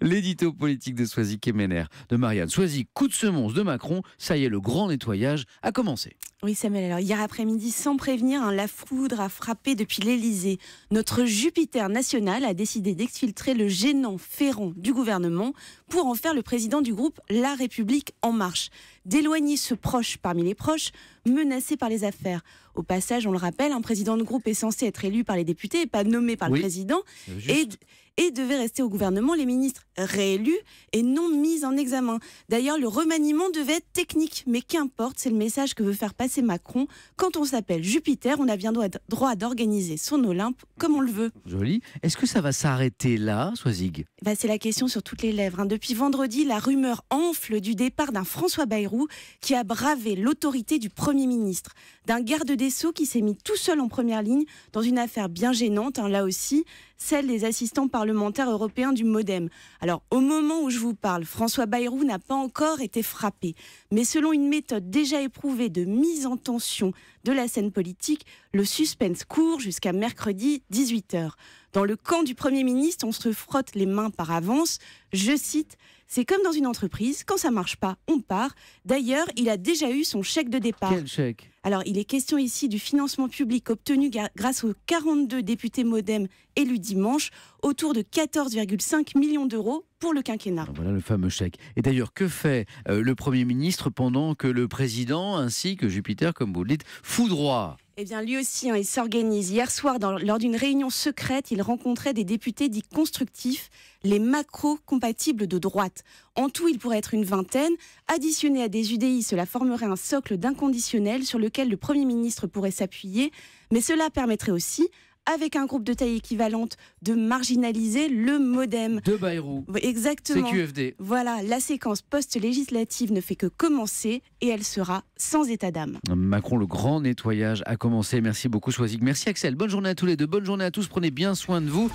L'édito politique de Soisy Kemener, de Marianne Soisy, coup de semonce de Macron, ça y est, le grand nettoyage a commencé. Oui Samuel, alors hier après-midi, sans prévenir, hein, la foudre a frappé depuis l'Elysée. Notre Jupiter national a décidé d'exfiltrer le gênant ferron du gouvernement pour en faire le président du groupe La République en marche, d'éloigner ce proche parmi les proches, menacé par les affaires. Au passage, on le rappelle, un président de groupe est censé être élu par les députés et pas nommé par le président. Et, et devait rester au gouvernement les ministres réélus et non mis en examen. D'ailleurs, le remaniement devait être technique, mais qu'importe, c'est le message que veut faire passer Macron. Quand on s'appelle Jupiter, on a bien droit d'organiser son Olympe comme on le veut. Joli. Est-ce que ça va s'arrêter là, Soisig bah, C'est la question sur toutes les lèvres. Hein. Depuis vendredi, la rumeur enfle du départ d'un François Bayrou qui a bravé l'autorité du Premier ministre, d'un garde des Sceaux qui s'est mis tout seul en première ligne dans une affaire bien gênante, hein, là aussi, celle des assistants parlementaires européens du Modem. Alors, au moment où je vous parle, François Bayrou n'a pas encore été frappé. Mais selon une méthode déjà éprouvée de mise en tension de la scène politique, le suspense court jusqu'à mercredi 18h. Dans le camp du Premier ministre, on se frotte les mains par avance. Je cite c'est comme dans une entreprise, quand ça marche pas, on part. D'ailleurs, il a déjà eu son chèque de départ. Quel chèque Alors, il est question ici du financement public obtenu grâce aux 42 députés modem élus dimanche, autour de 14,5 millions d'euros pour le quinquennat. voilà le fameux chèque. Et d'ailleurs, que fait euh, le Premier ministre pendant que le président, ainsi que Jupiter, comme vous le dites, foudroie eh bien, lui aussi, hein, il s'organise. Hier soir, lors d'une réunion secrète, il rencontrait des députés dits constructifs, les macro-compatibles de droite. En tout, il pourrait être une vingtaine. Additionné à des UDI, cela formerait un socle d'inconditionnel sur lequel le Premier ministre pourrait s'appuyer. Mais cela permettrait aussi avec un groupe de taille équivalente, de marginaliser le modem. De Bayrou. Exactement. CQFD. Voilà, la séquence post-législative ne fait que commencer et elle sera sans état d'âme. Macron, le grand nettoyage a commencé. Merci beaucoup, Soisig. Merci, Axel. Bonne journée à tous les deux. Bonne journée à tous. Prenez bien soin de vous.